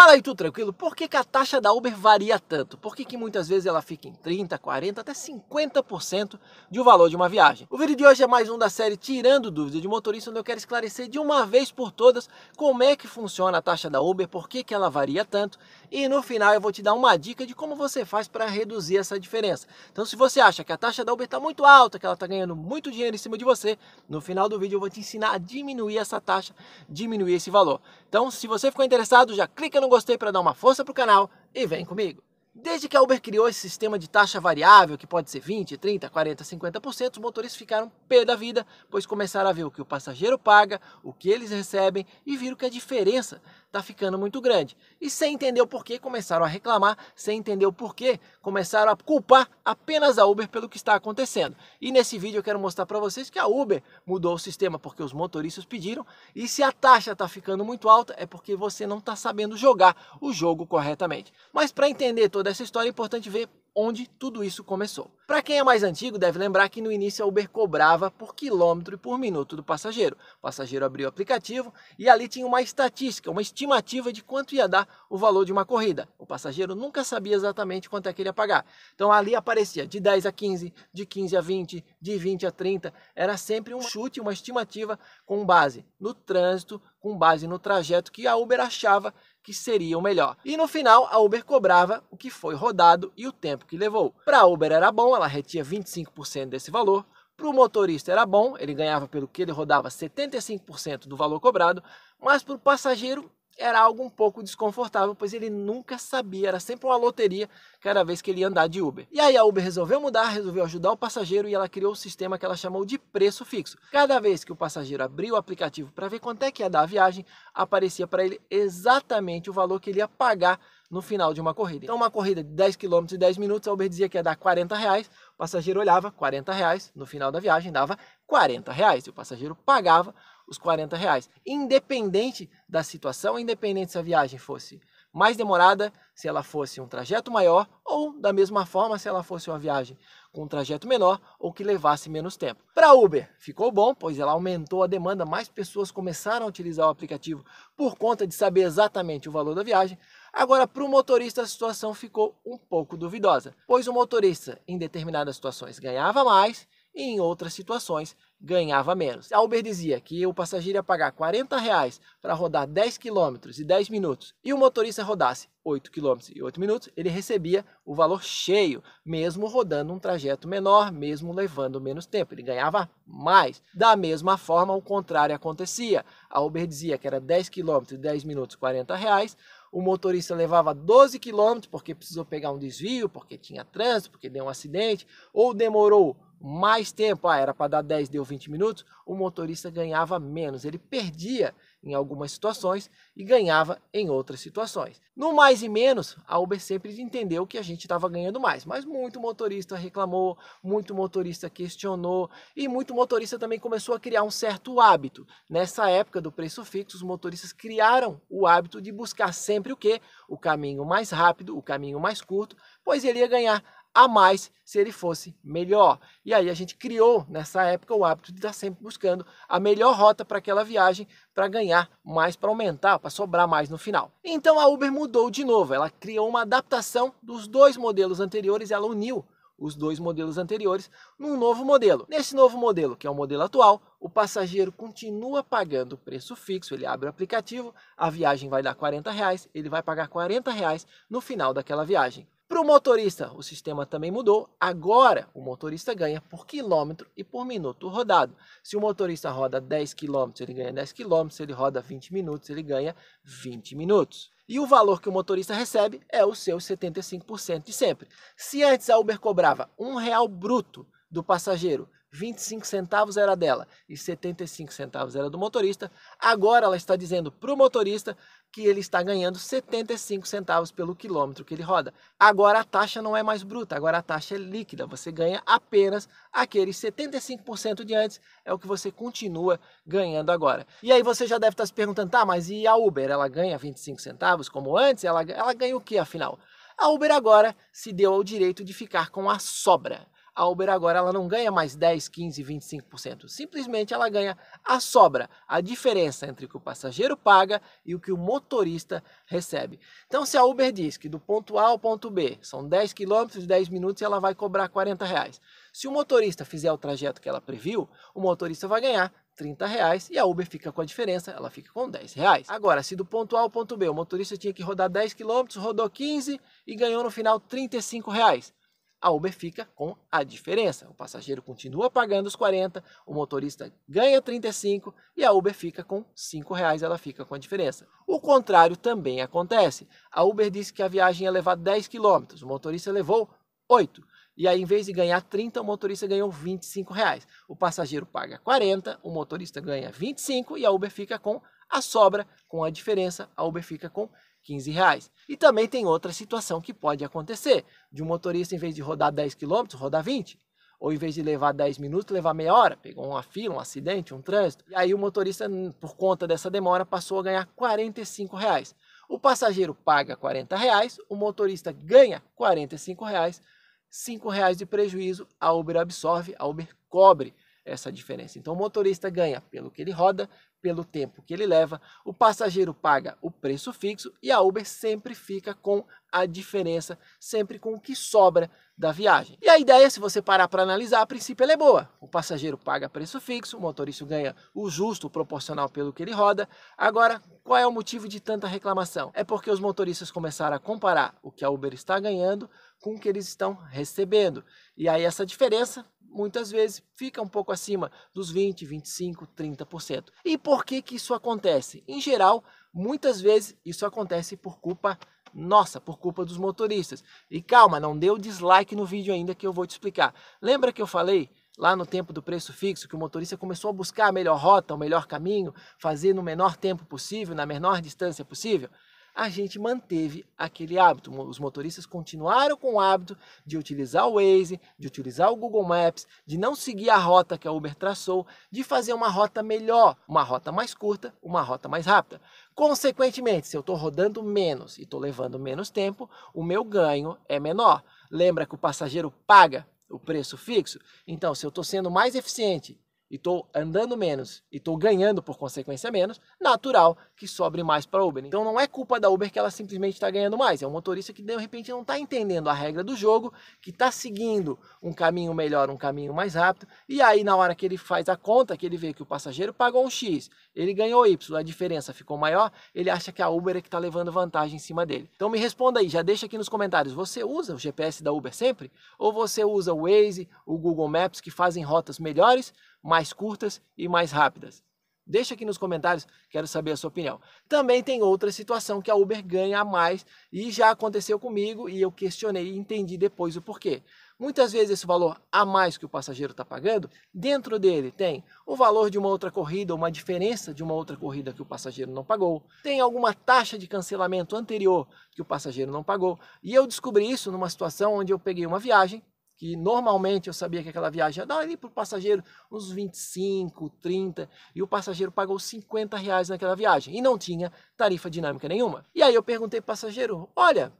Fala aí, tudo tranquilo? Por que, que, a taxa da Uber varia tanto? Por que, que muitas vezes ela fica em 30%, 40%, até 50% de o valor de uma viagem? O vídeo de hoje é mais um da série Tirando dúvidas de Motorista, onde eu quero esclarecer de uma vez por todas como é que funciona a taxa da Uber, por que, que ela varia tanto e no final eu vou te dar uma dica de como você faz para reduzir essa diferença. Então se você acha que a taxa da Uber está muito alta, que ela está ganhando muito dinheiro em cima de você, no final do vídeo eu vou te ensinar a diminuir essa taxa, diminuir esse valor. Então se você ficou interessado, já clica no no gostei para dar uma força pro canal e vem comigo. Desde que a Uber criou esse sistema de taxa variável, que pode ser 20, 30, 40, 50%, os motoristas ficaram pé da vida, pois começaram a ver o que o passageiro paga, o que eles recebem e viram que a diferença está ficando muito grande. E sem entender o porquê, começaram a reclamar, sem entender o porquê, começaram a culpar apenas a Uber pelo que está acontecendo. E nesse vídeo eu quero mostrar para vocês que a Uber mudou o sistema porque os motoristas pediram, e se a taxa está ficando muito alta é porque você não está sabendo jogar o jogo corretamente. Mas para entender toda dessa história, é importante ver onde tudo isso começou. Para quem é mais antigo, deve lembrar que no início a Uber cobrava por quilômetro e por minuto do passageiro. O passageiro abriu o aplicativo e ali tinha uma estatística, uma estimativa de quanto ia dar o valor de uma corrida. O passageiro nunca sabia exatamente quanto é que ele ia pagar. Então ali aparecia de 10 a 15, de 15 a 20, de 20 a 30. Era sempre um chute, uma estimativa com base no trânsito, com base no trajeto que a Uber achava que seria o melhor. E no final, a Uber cobrava o que foi rodado e o tempo que levou. Para a Uber era bom, ela retia 25% desse valor. Para o motorista era bom, ele ganhava pelo que ele rodava 75% do valor cobrado, mas para o passageiro era algo um pouco desconfortável, pois ele nunca sabia, era sempre uma loteria cada vez que ele ia andar de Uber. E aí a Uber resolveu mudar, resolveu ajudar o passageiro e ela criou o um sistema que ela chamou de preço fixo. Cada vez que o passageiro abria o aplicativo para ver quanto é que ia dar a viagem, aparecia para ele exatamente o valor que ele ia pagar no final de uma corrida. Então, uma corrida de 10 km e 10 minutos, a Uber dizia que ia dar 40 reais, o passageiro olhava 40 reais, no final da viagem dava 40 reais, e o passageiro pagava os 40 reais. Independente da situação, independente se a viagem fosse mais demorada, se ela fosse um trajeto maior, ou da mesma forma se ela fosse uma viagem com um trajeto menor ou que levasse menos tempo. Para Uber, ficou bom, pois ela aumentou a demanda, mais pessoas começaram a utilizar o aplicativo por conta de saber exatamente o valor da viagem. Agora, para o motorista, a situação ficou um pouco duvidosa, pois o motorista, em determinadas situações, ganhava mais e em outras situações ganhava menos. A Uber dizia que o passageiro ia pagar 40 reais para rodar 10 km e 10 minutos e o motorista rodasse 8 km e 8 minutos, ele recebia o valor cheio, mesmo rodando um trajeto menor, mesmo levando menos tempo, ele ganhava mais. Da mesma forma, o contrário acontecia. A Uber dizia que era 10 km e 10 minutos 40 reais, o motorista levava 12 quilômetros porque precisou pegar um desvio, porque tinha trânsito, porque deu um acidente, ou demorou mais tempo, ah, era para dar 10, deu 20 minutos, o motorista ganhava menos. Ele perdia em algumas situações e ganhava em outras situações. No mais e menos, a Uber sempre entendeu que a gente estava ganhando mais, mas muito motorista reclamou, muito motorista questionou e muito motorista também começou a criar um certo hábito. Nessa época do preço fixo, os motoristas criaram o hábito de buscar sempre o que? O caminho mais rápido, o caminho mais curto, pois ele ia ganhar a mais se ele fosse melhor. E aí a gente criou nessa época o hábito de estar sempre buscando a melhor rota para aquela viagem para ganhar mais, para aumentar, para sobrar mais no final. Então a Uber mudou de novo, ela criou uma adaptação dos dois modelos anteriores, ela uniu os dois modelos anteriores num novo modelo. Nesse novo modelo, que é o modelo atual, o passageiro continua pagando o preço fixo, ele abre o aplicativo, a viagem vai dar 40 reais, ele vai pagar 40 reais no final daquela viagem. Para o motorista, o sistema também mudou. Agora, o motorista ganha por quilômetro e por minuto rodado. Se o motorista roda 10 quilômetros, ele ganha 10 quilômetros. Se ele roda 20 minutos, ele ganha 20 minutos. E o valor que o motorista recebe é o seu 75% de sempre. Se antes a Uber cobrava um real bruto do passageiro 25 centavos era dela e 75 centavos era do motorista. Agora ela está dizendo para o motorista que ele está ganhando 75 centavos pelo quilômetro que ele roda. Agora a taxa não é mais bruta, agora a taxa é líquida. Você ganha apenas aqueles 75% de antes, é o que você continua ganhando agora. E aí você já deve estar se perguntando, tá, mas e a Uber? Ela ganha 25 centavos como antes? Ela, ela ganha o que afinal? A Uber agora se deu ao direito de ficar com a sobra a Uber agora ela não ganha mais 10, 15, 25%. Simplesmente ela ganha a sobra, a diferença entre o que o passageiro paga e o que o motorista recebe. Então, se a Uber diz que do ponto A ao ponto B são 10 quilômetros, 10 minutos ela vai cobrar 40 reais. Se o motorista fizer o trajeto que ela previu, o motorista vai ganhar 30 reais e a Uber fica com a diferença, ela fica com 10 reais. Agora, se do ponto A ao ponto B o motorista tinha que rodar 10 quilômetros, rodou 15 e ganhou no final 35 reais a Uber fica com a diferença. O passageiro continua pagando os 40, o motorista ganha 35 e a Uber fica com 5 reais, ela fica com a diferença. O contrário também acontece. A Uber disse que a viagem ia levar 10 quilômetros, o motorista levou 8. E aí, em vez de ganhar 30, o motorista ganhou 25 reais. O passageiro paga 40, o motorista ganha 25 e a Uber fica com a sobra, com a diferença, a Uber fica com 15 reais. E também tem outra situação que pode acontecer, de um motorista em vez de rodar 10 km, rodar 20 ou em vez de levar 10 minutos, levar meia hora, pegou uma fila, um acidente, um trânsito. E aí o motorista, por conta dessa demora, passou a ganhar 45 reais. O passageiro paga 40 reais, o motorista ganha 45 reais, 5 reais de prejuízo, a Uber absorve, a Uber cobre essa diferença. Então o motorista ganha pelo que ele roda pelo tempo que ele leva, o passageiro paga o preço fixo e a Uber sempre fica com a diferença, sempre com o que sobra da viagem. E a ideia, se você parar para analisar, a princípio ela é boa. O passageiro paga preço fixo, o motorista ganha o justo proporcional pelo que ele roda. Agora, qual é o motivo de tanta reclamação? É porque os motoristas começaram a comparar o que a Uber está ganhando com o que eles estão recebendo. E aí essa diferença muitas vezes fica um pouco acima dos 20, 25, 30%. E por que que isso acontece? Em geral, muitas vezes isso acontece por culpa nossa, por culpa dos motoristas. E calma, não dê o dislike no vídeo ainda que eu vou te explicar. Lembra que eu falei lá no tempo do preço fixo que o motorista começou a buscar a melhor rota, o melhor caminho, fazer no menor tempo possível, na menor distância possível? a gente manteve aquele hábito. Os motoristas continuaram com o hábito de utilizar o Waze, de utilizar o Google Maps, de não seguir a rota que a Uber traçou, de fazer uma rota melhor, uma rota mais curta, uma rota mais rápida. Consequentemente, se eu estou rodando menos e estou levando menos tempo, o meu ganho é menor. Lembra que o passageiro paga o preço fixo? Então, se eu estou sendo mais eficiente e estou andando menos e estou ganhando por consequência menos, natural que sobre mais para a Uber. Então não é culpa da Uber que ela simplesmente está ganhando mais, é um motorista que de repente não está entendendo a regra do jogo, que está seguindo um caminho melhor, um caminho mais rápido, e aí na hora que ele faz a conta, que ele vê que o passageiro pagou um X, ele ganhou Y, a diferença ficou maior, ele acha que a Uber é que está levando vantagem em cima dele. Então me responda aí, já deixa aqui nos comentários, você usa o GPS da Uber sempre? Ou você usa o Waze, o Google Maps que fazem rotas melhores? mais curtas e mais rápidas? Deixa aqui nos comentários, quero saber a sua opinião. Também tem outra situação que a Uber ganha a mais e já aconteceu comigo e eu questionei e entendi depois o porquê. Muitas vezes esse valor a mais que o passageiro está pagando, dentro dele tem o valor de uma outra corrida, uma diferença de uma outra corrida que o passageiro não pagou, tem alguma taxa de cancelamento anterior que o passageiro não pagou. E eu descobri isso numa situação onde eu peguei uma viagem que normalmente eu sabia que aquela viagem ia dar ali para o passageiro uns 25, 30, e o passageiro pagou 50 reais naquela viagem e não tinha tarifa dinâmica nenhuma. E aí eu perguntei para o passageiro: olha,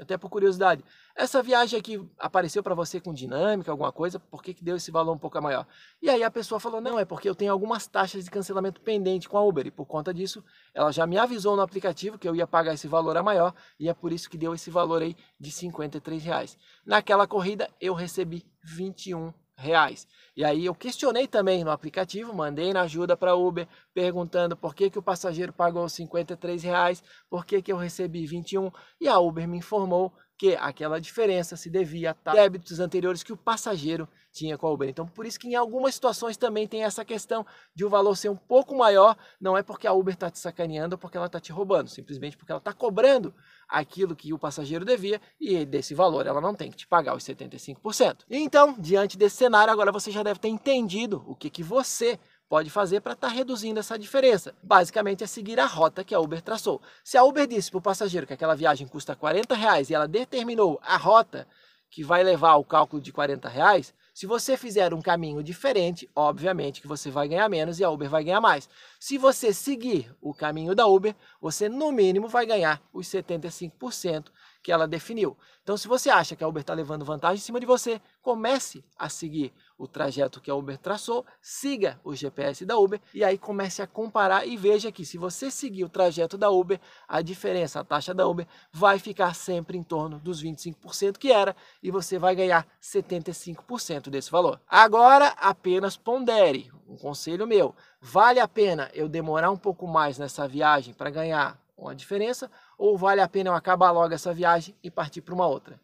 até por curiosidade, essa viagem aqui apareceu para você com dinâmica, alguma coisa, por que, que deu esse valor um pouco maior? E aí a pessoa falou, não, é porque eu tenho algumas taxas de cancelamento pendente com a Uber, e por conta disso, ela já me avisou no aplicativo que eu ia pagar esse valor a maior, e é por isso que deu esse valor aí de 53 reais. Naquela corrida, eu recebi 21 reais. E aí eu questionei também no aplicativo, mandei na ajuda para Uber, perguntando por que, que o passageiro pagou 53 reais, por que, que eu recebi 21, e a Uber me informou que aquela diferença se devia a débitos anteriores que o passageiro tinha com a Uber. Então, por isso que em algumas situações também tem essa questão de o valor ser um pouco maior, não é porque a Uber está te sacaneando ou porque ela está te roubando, simplesmente porque ela está cobrando aquilo que o passageiro devia e desse valor ela não tem que te pagar os 75%. Então, diante desse cenário, agora você já deve ter entendido o que, que você pode fazer para estar tá reduzindo essa diferença? Basicamente é seguir a rota que a Uber traçou. Se a Uber disse para o passageiro que aquela viagem custa 40 reais e ela determinou a rota que vai levar ao cálculo de 40 reais, se você fizer um caminho diferente, obviamente que você vai ganhar menos e a Uber vai ganhar mais. Se você seguir o caminho da Uber, você no mínimo vai ganhar os 75% que ela definiu. Então, se você acha que a Uber está levando vantagem em cima de você, comece a seguir o trajeto que a Uber traçou, siga o GPS da Uber e aí comece a comparar e veja que se você seguir o trajeto da Uber, a diferença, a taxa da Uber vai ficar sempre em torno dos 25% que era e você vai ganhar 75% desse valor. Agora, apenas pondere, um conselho meu, vale a pena eu demorar um pouco mais nessa viagem para ganhar uma diferença ou vale a pena eu acabar logo essa viagem e partir para uma outra?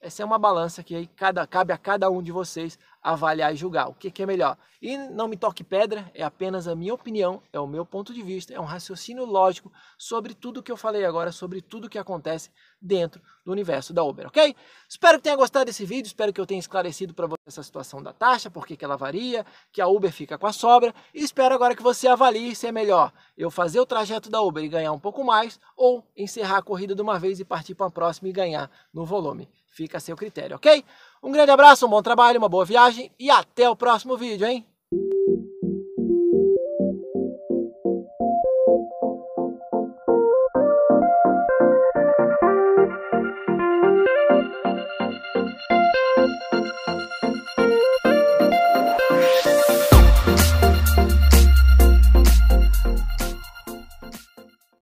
Essa é uma balança que aí cada, cabe a cada um de vocês avaliar e julgar o que, que é melhor. E não me toque pedra, é apenas a minha opinião, é o meu ponto de vista, é um raciocínio lógico sobre tudo que eu falei agora, sobre tudo que acontece dentro do universo da Uber, ok? Espero que tenha gostado desse vídeo, espero que eu tenha esclarecido para você essa situação da taxa, por que ela varia, que a Uber fica com a sobra, e espero agora que você avalie se é melhor eu fazer o trajeto da Uber e ganhar um pouco mais, ou encerrar a corrida de uma vez e partir para a próxima e ganhar no volume. Fica a seu critério, ok? Um grande abraço, um bom trabalho, uma boa viagem e até o próximo vídeo, hein?